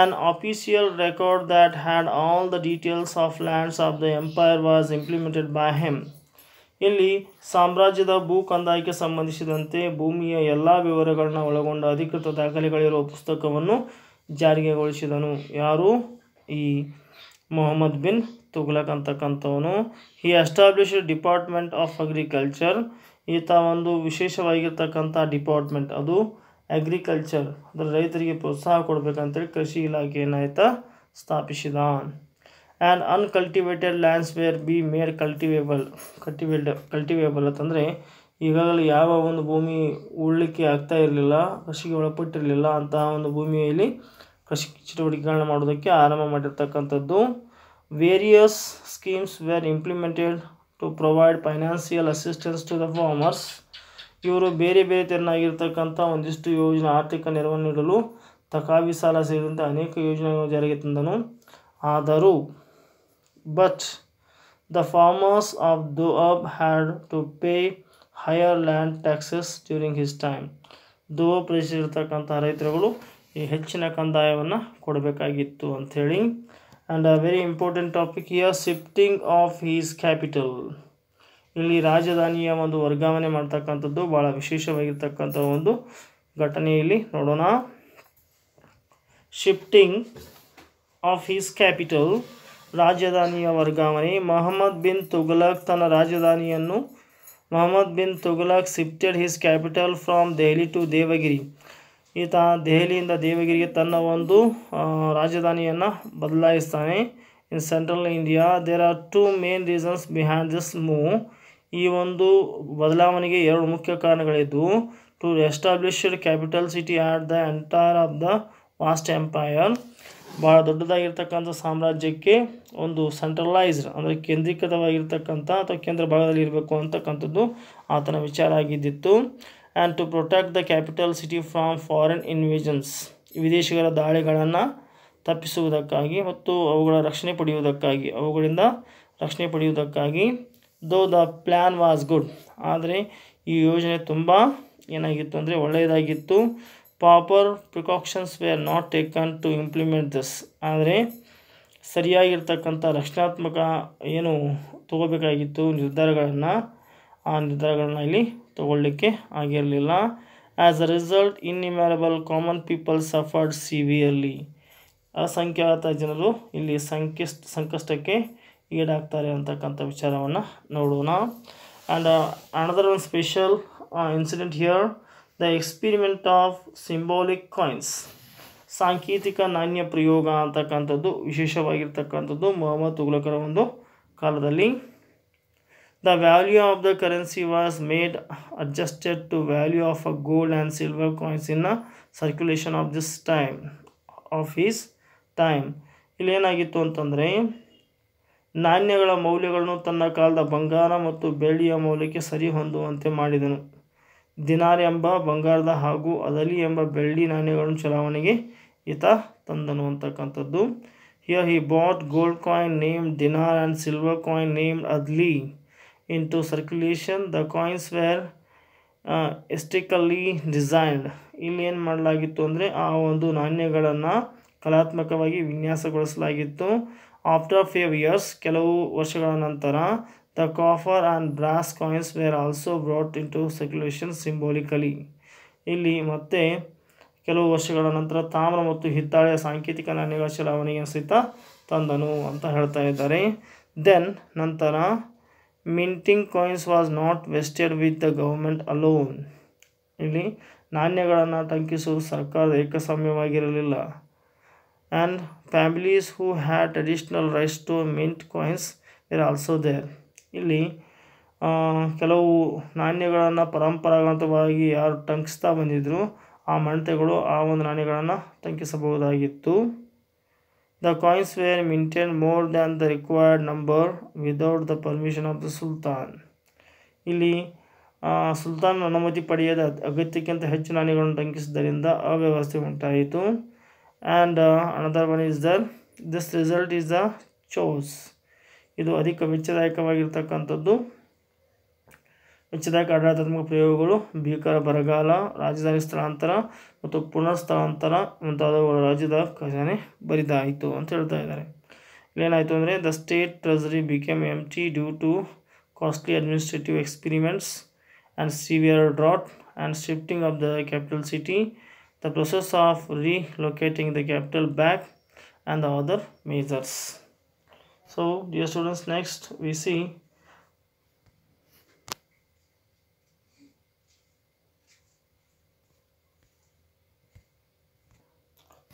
an official record that had all the details of lands of the empire was implemented by him ಇಲ್ಲಿ ಸಾಮ್ರಾಜ್ಯದ ಭೂ ಕಂದಾಯಕ್ಕೆ ಸಂಬಂಧಿಸಿದಂತೆ ಭೂಮಿಯ ಎಲ್ಲ ವಿವರಗಳನ್ನ ಒಳಗೊಂಡ ಅಧಿಕೃತ ದಾಖಲೆಗಳಿರುವ ಪುಸ್ತಕವನ್ನು ಜಾರಿಗೆಗೊಳಿಸಿದನು ಯಾರು ಈ ಮೊಹಮ್ಮದ್ ಬಿನ್ ತುಗ್ಲಕ್ ಈ ಎಸ್ಟಾಬ್ಲಿಷ್ಡ್ ಡಿಪಾರ್ಟ್ಮೆಂಟ್ ಆಫ್ ಅಗ್ರಿಕಲ್ಚರ್ ಈತ ಒಂದು ವಿಶೇಷವಾಗಿರ್ತಕ್ಕಂಥ ಡಿಪಾರ್ಟ್ಮೆಂಟ್ ಅದು ಅಗ್ರಿಕಲ್ಚರ್ ಅದರ ರೈತರಿಗೆ ಪ್ರೋತ್ಸಾಹ ಕೊಡಬೇಕಂತೇಳಿ ಕೃಷಿ ಇಲಾಖೆಯನ್ನಾಯ್ತಾ ಸ್ಥಾಪಿಸಿದ and uncultivated lands were be made cultivable cultivate cultivable ಅಂತಂದರೆ ಈಗಾಗಲೇ ಯಾವ ಒಂದು ಭೂಮಿ ಉಳ್ಳಿಕ್ಕೆ ಆಗ್ತಾ ಇರಲಿಲ್ಲ ಕೃಷಿಗೆ ಒಳಪಟ್ಟಿರಲಿಲ್ಲ ಅಂತಹ ಒಂದು ಭೂಮಿಯಲ್ಲಿ ಕೃಷಿ ಚಟುವಟಿಕೆಗಳನ್ನ ಮಾಡೋದಕ್ಕೆ ಆರಂಭ ಮಾಡಿರ್ತಕ್ಕಂಥದ್ದು Various schemes were implemented to provide financial assistance to the farmers ಇವರು ಬೇರೆ ಬೇರೆ ತೆರನಾಗಿರ್ತಕ್ಕಂಥ ಒಂದಿಷ್ಟು ಯೋಜನೆ ಆರ್ಥಿಕ ನೆರವು ನೀಡಲು ತಕಾವಿ ಸಾಲ ಸೇರಿದಂತೆ ಅನೇಕ ಯೋಜನೆಗಳು ಜಾರಿಗೆ ತಂದನು ಆದರೂ but the farmers of Doab had to pay higher land taxes during his time ಅಬ್ ಪ್ರದೇಶದಲ್ಲಿರ್ತಕ್ಕಂಥ ರೈತರುಗಳು ಈ ಹೆಚ್ಚಿನ ಕಂದಾಯವನ್ನು ಕೊಡಬೇಕಾಗಿತ್ತು ಅಂಥೇಳಿ and a very important topic here shifting of his capital ಇಲ್ಲಿ ರಾಜಧಾನಿಯ ಒಂದು ವರ್ಗಾವಣೆ ಮಾಡ್ತಕ್ಕಂಥದ್ದು ಭಾಳ ವಿಶೇಷವಾಗಿರ್ತಕ್ಕಂಥ ಒಂದು ಘಟನೆಯಲ್ಲಿ ನೋಡೋಣ ಶಿಫ್ಟಿಂಗ್ ಆಫ್ ಹೀಸ್ ಕ್ಯಾಪಿಟಲ್ ರಾಜಧಾನಿಯ ವರ್ಗಾವಣೆ ಮೊಹಮ್ಮದ್ ಬಿನ್ ತುಘಲಾಕ್ ತನ್ನ ರಾಜಧಾನಿಯನ್ನು Mohammad bin Tughlaq shifted his capital from Delhi to Devagiri ಈತ ದೆಹಲಿಯಿಂದ ದೇವಗಿರಿಗೆ ತನ್ನ ಒಂದು ರಾಜಧಾನಿಯನ್ನು ಬದಲಾಯಿಸ್ತಾನೆ in central India there are two main reasons behind this move ಈ ಒಂದು ಬದಲಾವಣೆಗೆ ಎರಡು ಮುಖ್ಯ ಕಾರಣಗಳಿದ್ದವು to established capital city at the entire of the vast empire ಭಾಳ ದೊಡ್ಡದಾಗಿರ್ತಕ್ಕಂಥ ಸಾಮ್ರಾಜ್ಯಕ್ಕೆ ಒಂದು ಸೆಂಟ್ರಲೈಸ್ಡ್ ಅಂದರೆ ಕೇಂದ್ರೀಕೃತವಾಗಿರ್ತಕ್ಕಂಥ ಅಥವಾ ಕೇಂದ್ರ ಭಾಗದಲ್ಲಿ ಇರಬೇಕು ಅಂತಕ್ಕಂಥದ್ದು ಆತನ ವಿಚಾರ ಆಗಿದ್ದಿತ್ತು and to protect the capital city from foreign invasions ವಿದೇಶಿಗರ ದಾಳಿಗಳನ್ನು ತಪ್ಪಿಸುವುದಕ್ಕಾಗಿ ಮತ್ತು ಅವುಗಳ ರಕ್ಷಣೆ ಪಡೆಯುವುದಕ್ಕಾಗಿ ಅವುಗಳಿಂದ ರಕ್ಷಣೆ ಪಡೆಯುವುದಕ್ಕಾಗಿ though the plan was good ಆದರೆ ಈ ಯೋಜನೆ ತುಂಬ ಏನಾಗಿತ್ತು ಅಂದರೆ ಒಳ್ಳೆಯದಾಗಿತ್ತು proper precautions are not taken to implement this ಆದರೆ ಸರಿಯಾಗಿರ್ತಕ್ಕಂಥ ರಕ್ಷಣಾತ್ಮಕ ಏನು ತಗೋಬೇಕಾಗಿತ್ತು ನಿರ್ಧಾರಗಳನ್ನು ಆ ನಿರ್ಧಾರಗಳನ್ನ ಇಲ್ಲಿ ತಗೊಳ್ಳಿಕ್ಕೆ ಆಗಿರಲಿಲ್ಲ as a result innumerable common people suffered severely ಅಸಂಖ್ಯಾತ ಜನರು ಇಲ್ಲಿ ಸಂಕಷ್ಟ ಸಂಕಷ್ಟಕ್ಕೆ ಈಡಾಗ್ತಾರೆ ಅಂತಕ್ಕಂಥ ವಿಚಾರವನ್ನು ನೋಡೋಣ and another one special incident here the experiment of symbolic coins ಸಾಂಕೇತಿಕ ನಾಣ್ಯ ಪ್ರಯೋಗ ಅಂತಕ್ಕಂಥದ್ದು ವಿಶೇಷವಾಗಿರ್ತಕ್ಕಂಥದ್ದು ಮೊಹಮ್ಮದ್ ತುಗ್ಲಕರ ಒಂದು ಕಾಲದಲ್ಲಿ The value of the currency was made adjusted to value of a gold and silver coins in a circulation of this time of his time ಇಲ್ಲೇನಾಗಿತ್ತು ಅಂತಂದರೆ ನಾಣ್ಯಗಳ ಮೌಲ್ಯಗಳನ್ನು ತನ್ನ ಕಾಲದ ಬಂಗಾರ ಮತ್ತು ಬೆಳ್ಳಿಯ ಮೌಲ್ಯಕ್ಕೆ ಸರಿ ಹೊಂದುವಂತೆ ಮಾಡಿದನು ದಿನಾರ್ ಎಂಬ ಬಂಗಾರದ ಹಾಗೂ ಅದಲಿ ಎಂಬ ಬೆಳ್ಳಿ ನಾಣ್ಯಗಳನ್ನು ಚಲಾವಣೆಗೆ ಈತ ತಂದನು ಅಂತಕ್ಕಂಥದ್ದು here he brought gold coin name dinar and silver coin name Adli into circulation the coins were aesthetically uh, designed ಇಲ್ಲಿ ಏನು ಮಾಡಲಾಗಿತ್ತು ಅಂದರೆ ಆ ಒಂದು ನಾಣ್ಯಗಳನ್ನು ಕಲಾತ್ಮಕವಾಗಿ ವಿನ್ಯಾಸಗೊಳಿಸಲಾಗಿತ್ತು ಆಫ್ಟರ್ ಫೇವ್ ಇಯರ್ಸ್ ಕೆಲವು ವರ್ಷಗಳ ನಂತರ the copper and brass coins were also brought into circulation symbolically ಇಲ್ಲಿ ಮತ್ತೆ ಕೆಲವು ವರ್ಷಗಳ ನಂತರ ತಾಮ್ರ ಮತ್ತು ಹಿತ್ತಾಳೆಯ ಸಾಂಕೇತಿಕ ನಾಣ್ಯಗಳ ಚಲಾವಣೆಗೆ ಸಹಿತ ತಂದನು ಅಂತ ಹೇಳ್ತಾ ಇದ್ದಾರೆ ದೆನ್ ನಂತರ minting coins was not vested with the government alone ಇಲ್ಲಿ ನಾಣ್ಯಗಳನ್ನು ಟಂಕಿಸುವುದು ಸರ್ಕಾರದ ಏಕಸ್ವಾಮ್ಯವಾಗಿರಲಿಲ್ಲ and families who had traditional rights to mint coins were also there ಇಲ್ಲಿ ಕೆಲವು ನಾಣ್ಯಗಳನ್ನು ಪರಂಪರಾಗತವಾಗಿ ಯಾರು ಟಂಕಿಸ್ತಾ ಬಂದಿದ್ರು ಆ ಮಣತೆಗಳು ಆ ಒಂದು ನಾಣ್ಯಗಳನ್ನು ಟಂಕಿಸಬಹುದಾಗಿತ್ತು The coins were minted more than the required number without the permission of the Sultan. ಇಲ್ಲಿ ಸುಲ್ತಾನ್ ಅನುಮತಿ ಪಡೆಯದ ಅಗತ್ಯಕ್ಕಿಂತ ಹೆಚ್ಚು ನಾಣ್ಯಗಳನ್ನು ಟಂಕಿಸಿದ್ದರಿಂದ ಅವ್ಯವಸ್ಥೆ ಉಂಟಾಯಿತು and another one is there this result is the chaos ಇದು ಅಧಿಕ ವೆಚ್ಚದಾಯಕವಾಗಿರ್ತಕ್ಕಂಥದ್ದು ಹೆಚ್ಚಿದಾಗ ಆಡಳಿತಾತ್ಮಕ ಪ್ರಯೋಗಗಳು ಭೀಕರ ಬರಗಾಲ ರಾಜಧಾನಿ ಸ್ಥಳಾಂತರ ಮತ್ತು ಪುನರ್ ಸ್ಥಳಾಂತರ ಮುಂತಾದವುಗಳು ರಾಜ್ಯದ ಖಜಾನೆ ಬರಿದಾಯಿತು ಅಂತ ಹೇಳ್ತಾ ಇದ್ದಾರೆ ಏನಾಯಿತು ಅಂದರೆ the state treasury became empty due to costly administrative experiments and severe drought and shifting of the capital city the process of locating the capital back and the other measures so dear students next we see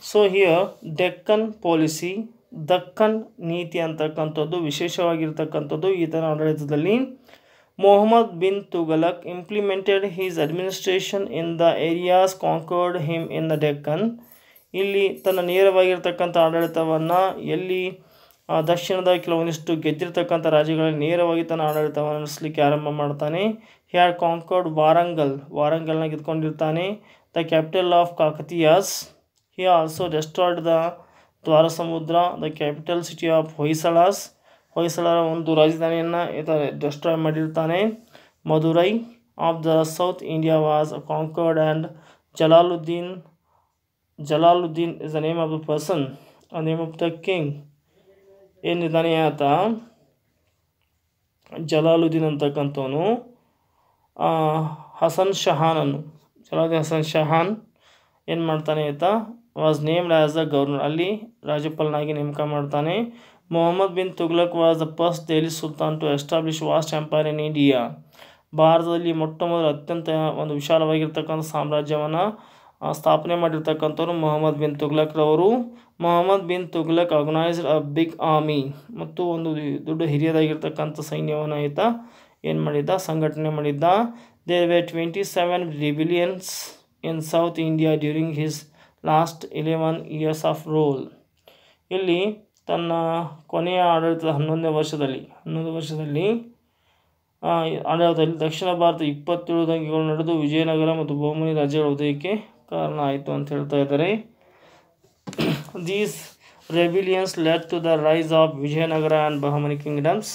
so here Deccan policy Deccan ನೀತಿ ಅಂತಕ್ಕಂಥದ್ದು ವಿಶೇಷವಾಗಿರ್ತಕ್ಕಂಥದ್ದು ಈತನ ಆಡಳಿತದಲ್ಲಿ Mohammad bin Tughlaq implemented his administration in the areas conquered him in the Deccan ಇಲ್ಲಿ ತನ್ನ ನೇರವಾಗಿರ್ತಕ್ಕಂಥ ಆಡಳಿತವನ್ನು ಎಲ್ಲಿ ದಕ್ಷಿಣದ ಕೆಲವೊಂದಿಷ್ಟು ಗೆದ್ದಿರ್ತಕ್ಕಂಥ ರಾಜ್ಯಗಳಲ್ಲಿ ನೇರವಾಗಿ ತನ್ನ ಆಡಳಿತವನ್ನು ನಡೆಸಲಿಕ್ಕೆ ಆರಂಭ ಮಾಡ್ತಾನೆ ಹ್ಯಾಡ್ ಕಾಂಕರ್ಡ್ ವಾರಂಗಲ್ ವಾರಂಗಲ್ನ ಗೆದ್ಕೊಂಡಿರ್ತಾನೆ the capital of Kakatiyas He also destroyed the Dwarasamudra, the capital city of Hoysalas. ಹೊಯ್ಸಳರ ಒಂದು ರಾಜಧಾನಿಯನ್ನು ಈತ ಡೆಸ್ಟ್ರಾಯ್ ಮಾಡಿರ್ತಾನೆ Madurai of the south India was conquered and Jalaluddin Jalaluddin is the name of the person ಆ ನೇಮ್ ಆಫ್ ದ ಕಿಂಗ್ ಏನಿದ್ದಾನೆ ಆತ ಜಲಾಲುದ್ದೀನ್ ಅಂತಕ್ಕಂಥವನು ಹಸನ್ ಶಹಾನನ್ನು ಜಲಾಲುದ್ದೀನ್ ಹಸನ್ ಶಹಾನ್ ಏನು ಮಾಡ್ತಾನೆ ಆತ was named as the governor ಅಲ್ಲಿ ರಾಜ್ಯಪಾಲನಾಗಿ ನೇಮಕ ಮಾಡ್ತಾನೆ Mohammad bin Tughlaq was the first Delhi sultan to establish vast empire in India ಭಾರತದಲ್ಲಿ ಮೊಟ್ಟ ಮೊದಲು ಅತ್ಯಂತ ಒಂದು ವಿಶಾಲವಾಗಿರ್ತಕ್ಕಂಥ ಸಾಮ್ರಾಜ್ಯವನ್ನು ಸ್ಥಾಪನೆ ಮಾಡಿರ್ತಕ್ಕಂಥವ್ರು ಮೊಹಮ್ಮದ್ ಬಿನ್ ತುಗ್ಲಕ್ರವರು Mohammad bin Tughlaq organised a big army ಮತ್ತು ಒಂದು ದೊಡ್ಡ ಹಿರಿಯರಾಗಿರ್ತಕ್ಕಂಥ ಸೈನ್ಯವನ್ನು ಆಯಿತ ಏನು ಮಾಡಿದ್ದ ಸಂಘಟನೆ ಮಾಡಿದ್ದ they were twenty seven rebellions in south India during his last eleven years of rule ಇಲ್ಲಿ ತನ್ನ ಕೊನೆಯ ಆಡಳಿತದ ಹನ್ನೊಂದನೇ ವರ್ಷದಲ್ಲಿ ಹನ್ನೊಂದು ವರ್ಷದಲ್ಲಿ ಆಡಳಿತದಲ್ಲಿ ದಕ್ಷಿಣ ಭಾರತ ಇಪ್ಪತ್ತೇಳು ದಂಗೆಗಳು ನಡೆದು ವಿಜಯನಗರ ಮತ್ತು ಬಹುಮನಿ ರಾಜ್ಯಗಳ ಉದಯಕ್ಕೆ ಕಾರಣ ಆಯಿತು ಅಂತ ಹೇಳ್ತಾ ಇದ್ದಾರೆ these rebellions led to the rise of Vijayanagara and Bahmani kingdoms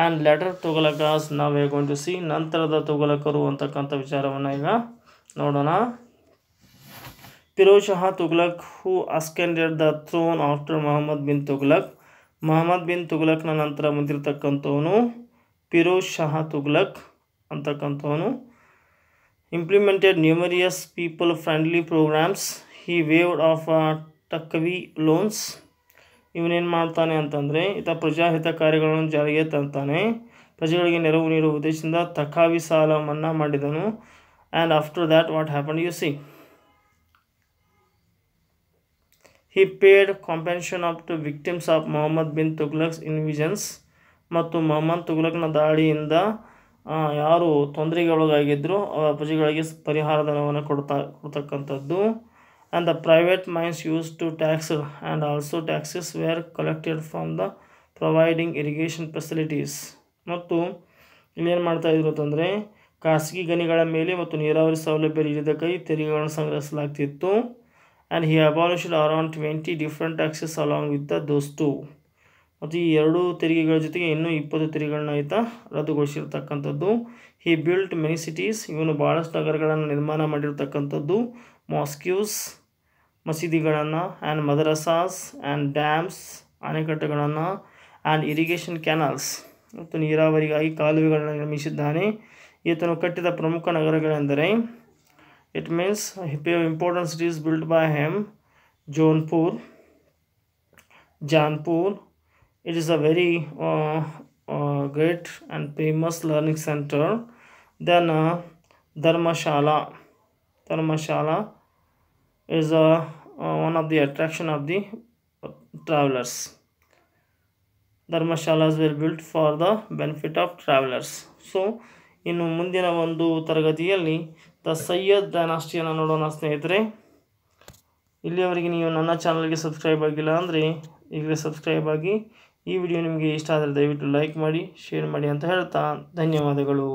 and later Tughlaqs ನಾವು ಹೇಗೊಂಡು ಸಿ ನಂತರದ ತುಗಲಕರು ಅಂತಕ್ಕಂಥ ವಿಚಾರವನ್ನು ಈಗ ನೋಡೋಣ Firoz Shah Tughlaq, who ascended the throne after Mohammad bin Tughlaq Mohammad bin ತುಗ್ಲಕ್ನ ನಂತರ ಮುಂದಿರತಕ್ಕಂಥವನು ಫಿರೋಜ್ ಶಹಾ ತುಗ್ಲಕ್ ಅಂತಕ್ಕಂಥವನು implemented numerous people friendly programmes he waived off taccavi loans ಇವನೇನು ಮಾಡ್ತಾನೆ ಅಂತಂದರೆ ಈತ ಪ್ರಜಾಹಿತ ಕಾರ್ಯಗಳನ್ನು ಜಾರಿಗೆ ತಂತಾನೆ ಪ್ರಜೆಗಳಿಗೆ ನೆರವು ನೀಡುವ ಉದ್ದೇಶದಿಂದ ತಕಾವಿ ಸಾಲ ಮನ್ನಾ ಮಾಡಿದನು and after that what happen you see he paid compensation off to victims of Mohammad bin Tughlaq's invasions ಮತ್ತು ಮೊಹಮ್ಮದ್ ತುಗ್ಲಕ್ನ ದಾಳಿಯಿಂದ ಯಾರು ತೊಂದರೆಗೆ ಒಳಗಾಗಿದ್ದರು ಅವರ ಪ್ರಜೆಗಳಿಗೆ ಧನವನ್ನು ಕೊಡ್ತಾ ಕೊಡ್ತಕ್ಕಂಥದ್ದು and the private mines used to tax and also taxes were collected from the providing irrigation facilities ಮತ್ತು ಇಲ್ಲೇನು ಮಾಡ್ತಾಯಿದ್ರು ಅಂತಂದರೆ ಖಾಸಗಿ ಗಣಿಗಳ ಮೇಲೆ ಮತ್ತು ನೀರಾವರಿ ಸೌಲಭ್ಯ ನೀಡಿದ ಕೈ ತೆರಿಗೆಗಳನ್ನು ಸಂಗ್ರಹಿಸಲಾಗ್ತಿತ್ತು and he abolished around twenty different taxes along with the those ಮತ್ತು ಈ ಎರಡು ತೆರಿಗೆಗಳ ಜೊತೆಗೆ ಇನ್ನೂ ಇಪ್ಪತ್ತು ತೆರಿಗೆಗಳನ್ನ ಆಯ್ತ ರದ್ದುಗೊಳಿಸಿರ್ತಕ್ಕಂಥದ್ದು ಹಿ ಬಿಲ್ಟ್ ಮೆನಿ ಸಿಟೀಸ್ ಇವನು ಭಾಳಷ್ಟು ನಗರಗಳನ್ನು ನಿರ್ಮಾಣ ಮಾಡಿರ್ತಕ್ಕಂಥದ್ದು ಮಾಸ್ಕ್ಯೂಸ್ ಮಸೀದಿಗಳನ್ನು ಆ್ಯಂಡ್ ಮದರಸಾಸ್ ಆ್ಯಂಡ್ ಡ್ಯಾಮ್ಸ್ ಅಣೆಕಟ್ಟೆಗಳನ್ನು ಆ್ಯಂಡ್ ಇರಿಗೇಷನ್ ಕ್ಯಾನಲ್ಸ್ ಮತ್ತು ನೀರಾವರಿಗಾಗಿ ಕಾಲುವೆಗಳನ್ನು ನಿರ್ಮಿಸಿದ್ದಾನೆ ಈತನು ಕಟ್ಟಿದ ಪ್ರಮುಖ ನಗರಗಳೆಂದರೆ it means important cities built by him Jaunpur Janpur it is a very uh, uh, great and famous learning center then uh, Dharmashala Dharmashala is a one of the attraction of the travelers dharamshalas were built for the benefit of travellers so ಇನ್ನು ಮುಂದಿನ ಒಂದು ತರಗತಿಯಲ್ಲಿ the Syed ಡೈನಾಸ್ಟಿಯನ್ನು ನೋಡೋಣ ಸ್ನೇಹಿತರೆ ಇಲ್ಲಿಯವರೆಗೆ ನೀವು ನನ್ನ ಚಾನಲ್ಗೆ ಸಬ್ಸ್ಕ್ರೈಬ್ ಆಗಿಲ್ಲ ಅಂದರೆ ಈಗಲೇ ಸಬ್ಸ್ಕ್ರೈಬ್ ಆಗಿ ಈ ವಿಡಿಯೋ ನಿಮಗೆ ಇಷ್ಟ ಆದರೆ ದಯವಿಟ್ಟು ಲೈಕ್ ಮಾಡಿ ಶೇರ್ ಮಾಡಿ ಅಂತ ಹೇಳ್ತಾ ಧನ್ಯವಾದಗಳು